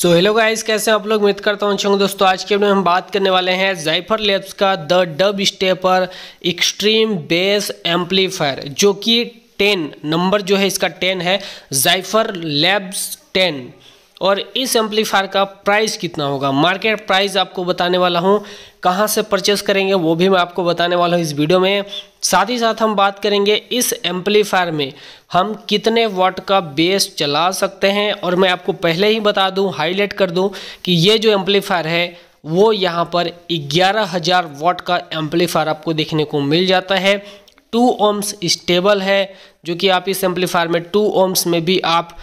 so hello guys कैसे आप लोग उम्मीद करता हूँ अच्छा दोस्तों आज के वीडियो में हम बात करने वाले हैं जाइफर लेब्स का the dub stepper extreme bass amplifier जो कि टेन नंबर जो है इसका टेन है जाइफर लेब्स टेन और इस एम्पलीफायर का प्राइस कितना होगा मार्केट प्राइस आपको बताने वाला हूँ कहाँ से परचेस करेंगे वो भी मैं आपको बताने वाला हूँ इस वीडियो में साथ ही साथ हम बात करेंगे इस एम्पलीफायर में हम कितने वाट का बेस चला सकते हैं और मैं आपको पहले ही बता दूँ हाईलाइट कर दूँ कि ये जो एम्पलीफायर है वो यहाँ पर ग्यारह हज़ार वाट का एम्पलीफायर आपको देखने को मिल जाता है टू ओम्स स्टेबल है जो कि आप इस एम्पलीफायर में टू ओम्स में भी आप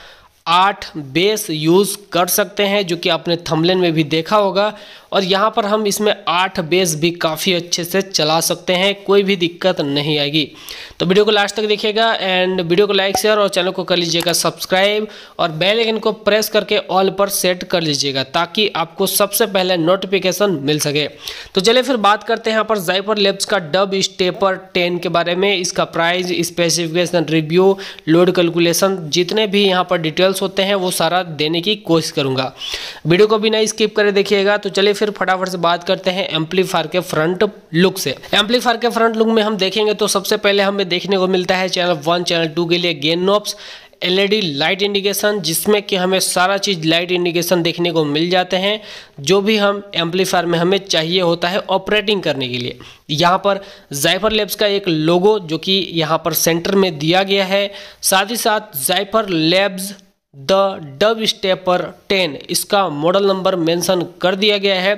आठ बेस यूज़ कर सकते हैं जो कि आपने थमलेन में भी देखा होगा और यहाँ पर हम इसमें आठ बेस भी काफ़ी अच्छे से चला सकते हैं कोई भी दिक्कत नहीं आएगी तो वीडियो को लास्ट तक देखिएगा एंड वीडियो को लाइक शेयर और चैनल को कर लीजिएगा सब्सक्राइब और बेल आइकन को प्रेस करके ऑल पर सेट कर लीजिएगा ताकि आपको सबसे पहले नोटिफिकेशन मिल सके तो चलिए फिर बात करते हैं यहाँ पर जाइपर लेब्स का डब स्टेपर टेन के बारे में इसका price specification review load calculation जितने भी यहाँ पर डिटेल्स होते हैं वो सारा देने की कोशिश करूँगा वीडियो को भी नहीं स्किप करें देखिएगा तो चलिए फिर फिर फटाफट से बात करते हैं एम्पलीफायर के फ्रंट लुक से एम्पलीफायर के फ्रंट लुक में हम देखेंगे तो सबसे पहले हमें देखने को मिलता है चैनल वन चैनल टू के लिए gain knobs LED light indication जिसमें कि हमें सारा चीज़ लाइट इंडिकेशन देखने को मिल जाते हैं जो भी हम एम्पलीफायर में हमें चाहिए होता है ऑपरेटिंग करने के लिए यहाँ पर जाइफर लैब्स का एक लोगो जो कि यहाँ पर सेंटर में दिया गया है साथ ही साथ Zaifer Labs the dub stepper ten इसका मॉडल नंबर मेंशन कर दिया गया है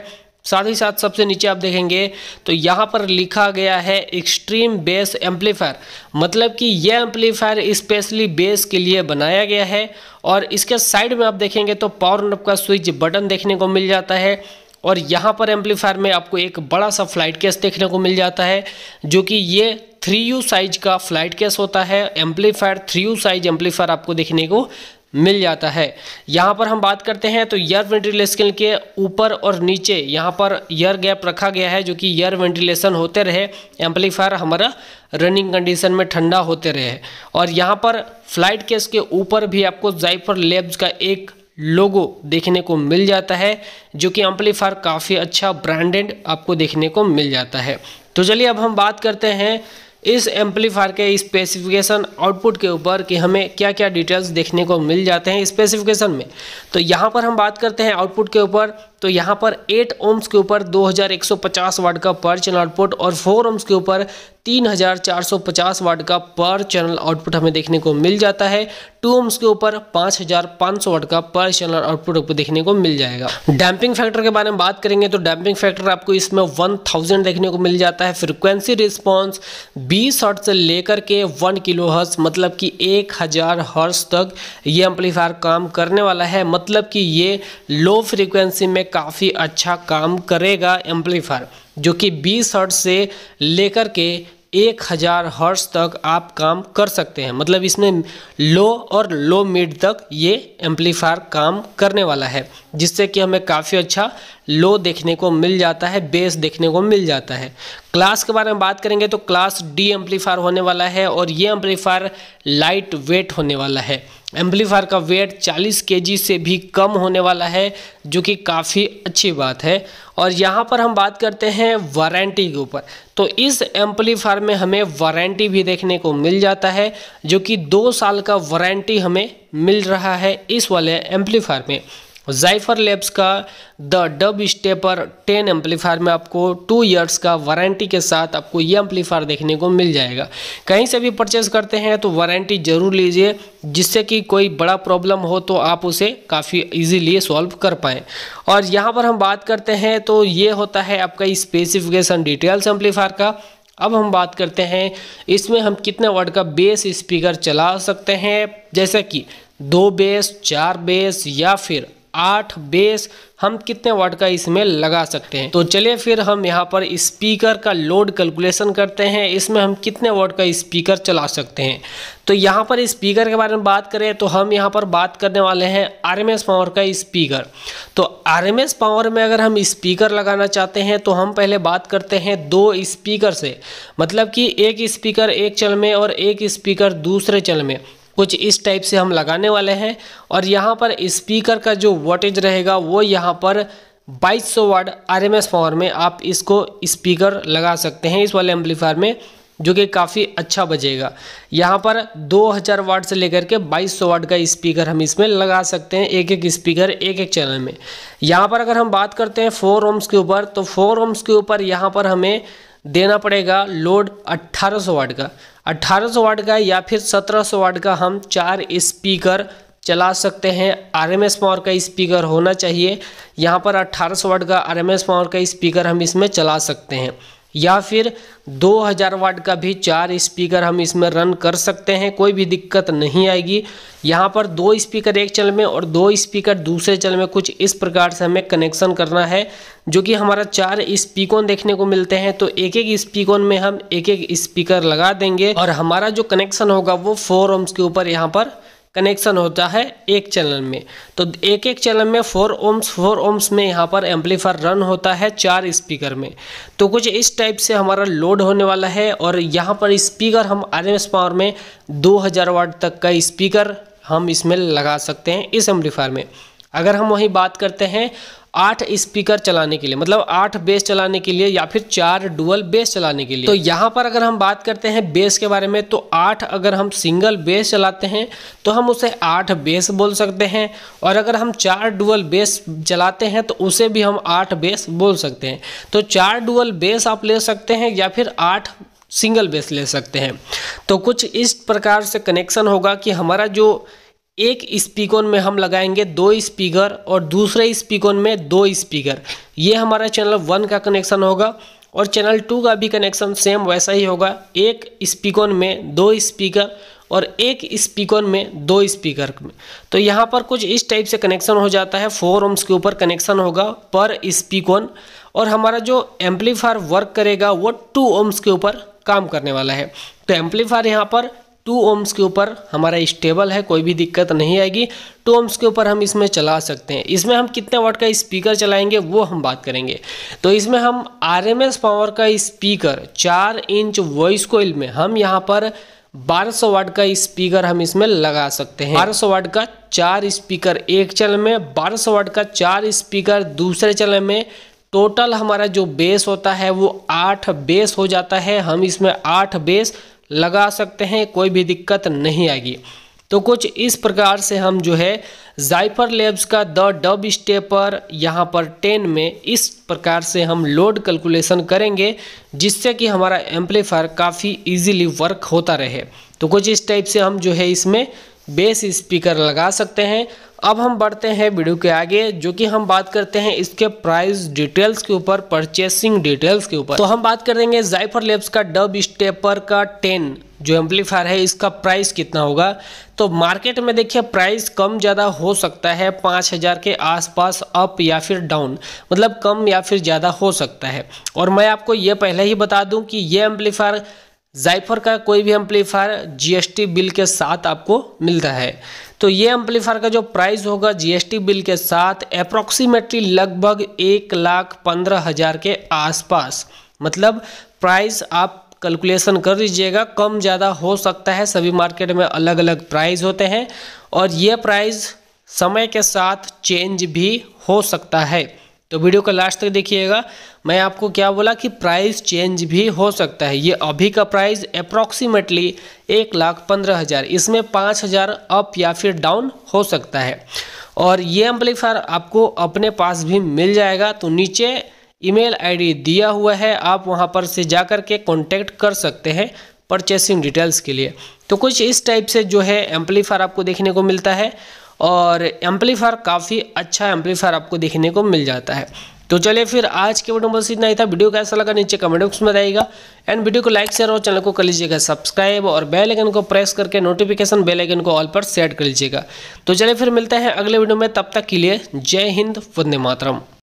साथ ही साथ सबसे नीचे आप देखेंगे तो यहाँ पर लिखा गया है एक्सट्रीम बेस एम्पलीफायर मतलब कि यह एम्पलीफायर स्पेशली बेस के लिए बनाया गया है और इसके साइड में आप देखेंगे तो पावर नप का स्विच बटन देखने को मिल जाता है और यहाँ पर एम्पलीफायर में आपको एक बड़ा सा फ्लाइट केस देखने को मिल जाता है जो कि ये थ्री यू साइज का फ्लाइट केस होता है amplifier three U size amplifier आपको देखने को मिल जाता है यहाँ पर हम बात करते हैं तो ईयर वेंटिलेशन के ऊपर और नीचे यहाँ पर ईयर गैप रखा गया है जो कि ईयर वेंटिलेशन होते रहे एम्पलीफायर हमारा रनिंग कंडीशन में ठंडा होते रहे और यहाँ पर फ्लाइट केस के ऊपर भी आपको जाइफर लेब्स का एक लोगो देखने को मिल जाता है जो कि एम्पलीफायर काफ़ी अच्छा ब्रांडेड आपको देखने को मिल जाता है तो चलिए अब हम बात करते हैं इस एम्पलीफायर के स्पेसिफिकेशन आउटपुट के ऊपर कि हमें क्या क्या डिटेल्स देखने को मिल जाते हैं स्पेसिफिकेशन में तो यहाँ पर हम बात करते हैं आउटपुट के ऊपर तो यहाँ पर 8 ओम्स के ऊपर 2150 वाट का पर चैनल आउटपुट और 4 ओम्स के ऊपर 3450 वाट का पर चैनल आउटपुट हमें देखने को मिल जाता है 2 ओम्स के ऊपर 5500 वाट का पर चैनल आउटपुट आपको देखने को मिल जाएगा डैम्पिंग फैक्टर के बारे में बात करेंगे तो डैम्पिंग फैक्टर आपको इसमें वन थाउजेंड देखने को मिल जाता है फ्रिक्वेंसी रिस्पॉन्स बीस हर्ट से लेकर के वन किलो हर्स मतलब कि एक हज़ार हर्स तक ये एम्पलीफायर काम करने वाला है मतलब कि ये लो फ्रिक्वेंसी में काफ़ी अच्छा काम करेगा एम्पलीफायर जो कि 20 हर्ट से लेकर के एक हज़ार हर्ट्स तक आप काम कर सकते हैं मतलब इसमें लो और लो मिड तक ये एम्पलीफायर काम करने वाला है जिससे कि हमें काफ़ी अच्छा लो देखने को मिल जाता है बेस देखने को मिल जाता है क्लास के बारे में बात करेंगे तो क्लास डी एम्पलीफायर होने वाला है और ये एम्पलीफायर लाइट वेट होने वाला है एम्पलीफायर का वेट 40 के से भी कम होने वाला है जो कि काफ़ी अच्छी बात है और यहाँ पर हम बात करते हैं वारंटी के ऊपर तो इस एम्पलीफायर में हमें वारंटी भी देखने को मिल जाता है जो कि दो साल का वारंटी हमें मिल रहा है इस वाले एम्पलीफायर में जाइफर लेब्स का द डब स्टेपर 10 एम्पलीफायर में आपको टू ईयर्स का वारंटी के साथ आपको ये एम्पलीफायर देखने को मिल जाएगा कहीं से भी परचेज करते हैं तो वारंटी ज़रूर लीजिए जिससे कि कोई बड़ा प्रॉब्लम हो तो आप उसे काफ़ी इजीली सॉल्व कर पाएँ और यहाँ पर हम बात करते हैं तो ये होता है आपका स्पेसिफिकेशन डिटेल्स एम्पलीफायर का अब हम बात करते हैं इसमें हम कितने वर्ड का बेस स्पीकर चला सकते हैं जैसे कि दो बेस चार बेस या फिर आठ बेस हम कितने वाट का इसमें लगा सकते हैं तो चलिए फिर हम यहाँ पर स्पीकर का लोड कैलकुलेशन करते हैं इसमें हम कितने वाट का स्पीकर चला सकते हैं तो यहाँ पर स्पीकर के बारे में बात करें तो हम यहाँ पर बात करने वाले हैं आरएमएस पावर का स्पीकर तो आरएमएस पावर में अगर हम स्पीकर लगाना चाहते हैं तो हम पहले बात करते हैं दो स्पीकर से मतलब कि एक स्पीकर एक चल में और एक स्पीकर दूसरे चल में कुछ इस टाइप से हम लगाने वाले हैं और यहाँ पर स्पीकर का जो वोटेज रहेगा वो यहाँ पर 2200 वाट आरएमएस पावर में आप इसको स्पीकर लगा सकते हैं इस वाले एम्पलीफायर में जो कि काफ़ी अच्छा बजेगा यहाँ पर 2000 वाट से लेकर के 2200 वाट का स्पीकर हम इसमें लगा सकते हैं एक एक स्पीकर एक एक चैनल में यहाँ पर अगर हम बात करते हैं फोर ओम्स के ऊपर तो फोर ओम्स के ऊपर यहाँ पर हमें देना पड़ेगा लोड 1800 वाट का 1800 वाट का या फिर 1700 वाट का हम चार स्पीकर चला सकते हैं आर एम एस पावर का स्पीकर होना चाहिए यहाँ पर 1800 वाट का आर एम एस पावर का स्पीकर हम इसमें चला सकते हैं या फिर 2000 वाट का भी चार स्पीकर हम इसमें रन कर सकते हैं कोई भी दिक्कत नहीं आएगी यहाँ पर दो स्पीकर एक चल में और दो स्पीकर दूसरे चल में कुछ इस प्रकार से हमें कनेक्शन करना है जो कि हमारा चार स्पीकोन देखने को मिलते हैं तो एक एक स्पीकोन में हम एक एक स्पीकर लगा देंगे और हमारा जो कनेक्शन होगा वो फोर ओम्स के ऊपर यहाँ पर कनेक्शन होता है एक चैनल में तो एक एक चैनल में फोर ओम्स फोर ओम्स में यहाँ पर एम्पलीफायर रन होता है चार स्पीकर में तो कुछ इस टाइप से हमारा लोड होने वाला है और यहाँ पर स्पीकर हम आर पावर में 2000 वाट तक का स्पीकर हम इसमें लगा सकते हैं इस एम्पलीफायर में अगर हम वहीं बात करते हैं आठ स्पीकर चलाने के लिए मतलब आठ बेस चलाने के लिए या फिर चार डुअल बेस चलाने के लिए तो यहाँ पर अगर हम बात करते हैं बेस के बारे में तो आठ अगर हम सिंगल बेस चलाते हैं तो हम उसे आठ बेस बोल सकते हैं और अगर हम चार डुअल बेस चलाते हैं तो उसे भी हम आठ बेस बोल सकते हैं तो चार डुअल बेस आप ले सकते हैं या फिर आठ सिंगल बेस ले सकते हैं तो कुछ इस प्रकार से कनेक्शन होगा कि हमारा जो एक स्पीकर में हम लगाएंगे दो स्पीकर और दूसरे स्पीकर में दो स्पीकर ये हमारा चैनल वन का कनेक्शन होगा और चैनल टू का भी कनेक्शन सेम वैसा ही होगा एक स्पीकर में दो स्पीकर और एक स्पीकर में दो स्पीकर में तो यहाँ पर कुछ इस टाइप से कनेक्शन हो जाता है फोर ओम्स के ऊपर कनेक्शन होगा पर स्पीकर और हमारा जो एम्पलीफायर वर्क करेगा वो टू ओम्स के ऊपर काम करने वाला है तो एम्पलीफायर यहाँ पर टू ओम्स के ऊपर हमारा स्टेबल है कोई भी दिक्कत नहीं आएगी टू ओम्स के ऊपर हम इसमें चला सकते हैं इसमें हम कितने वाट का स्पीकर चलाएंगे वो हम बात करेंगे तो इसमें हम आरएमएस पावर का स्पीकर चार इंच वॉइस कोइल में हम यहाँ पर 1200 वाट का स्पीकर हम इसमें लगा सकते हैं 1200 वाट का चार स्पीकर एक चल में 1200 वाट का चार स्पीकर दूसरे चल में टोटल हमारा जो बेस होता है वो आठ बेस हो जाता है हम इसमें आठ बेस लगा सकते हैं कोई भी दिक्कत नहीं आएगी तो कुछ इस प्रकार से हम जो है जाइफर लेब्स का द डब स्टेपर यहाँ पर टेन में इस प्रकार से हम लोड कैलकुलेशन करेंगे जिससे कि हमारा एम्पलीफायर काफ़ी इजीली वर्क होता रहे तो कुछ इस टाइप से हम जो है इसमें बेस स्पीकर लगा सकते हैं अब हम बढ़ते हैं वीडियो के आगे जो कि हम बात करते हैं इसके प्राइस डिटेल्स के ऊपर परचेसिंग डिटेल्स के ऊपर तो हम बात करेंगे जाइफर लेब्स का डब स्टेपर का टेन जो एम्पलीफायर है इसका प्राइस कितना होगा तो मार्केट में देखिए प्राइस कम ज़्यादा हो सकता है पाँच हज़ार के आसपास अप या फिर डाउन मतलब कम या फिर ज़्यादा हो सकता है और मैं आपको ये पहले ही बता दूँ कि ये एम्पलीफायर जाइफर का कोई भी एम्पलीफायर जीएसटी बिल के साथ आपको मिलता है तो ये एम्पलीफायर का जो प्राइस होगा जीएसटी बिल के साथ अप्रोक्सीमेटली लगभग एक लाख पंद्रह हज़ार के आसपास मतलब प्राइस आप कैलकुलेशन कर लीजिएगा कम ज़्यादा हो सकता है सभी मार्केट में अलग अलग प्राइस होते हैं और ये प्राइस समय के साथ चेंज भी हो सकता है तो वीडियो का लास्ट तक देखिएगा मैं आपको क्या बोला कि प्राइस चेंज भी हो सकता है ये अभी का प्राइस अप्रॉक्सीमेटली एक लाख पंद्रह हज़ार इसमें पाँच हज़ार अप या फिर डाउन हो सकता है और ये एम्पलीफायर आपको अपने पास भी मिल जाएगा तो नीचे ईमेल आईडी दिया हुआ है आप वहाँ पर से जा कर के कॉन्टैक्ट कर सकते हैं परचेसिंग डिटेल्स के लिए तो कुछ इस टाइप से जो है एम्पलीफायर आपको देखने को मिलता है और एम्पलीफायर काफ़ी अच्छा एम्पलीफायर आपको देखने को मिल जाता है तो चलिए फिर आज के वीडियो में बस इतना ही था वीडियो कैसा लगा नीचे कमेंट बॉक्स में बताइएगा एंड वीडियो को लाइक शेयर और चैनल को कर लीजिएगा सब्सक्राइब और बेल आइकन को प्रेस करके नोटिफिकेशन बेल आइकन को ऑल पर सेट कर लीजिएगा तो चलिए फिर मिलते हैं अगले वीडियो में तब तक के लिए जय हिंद वंदे मातरम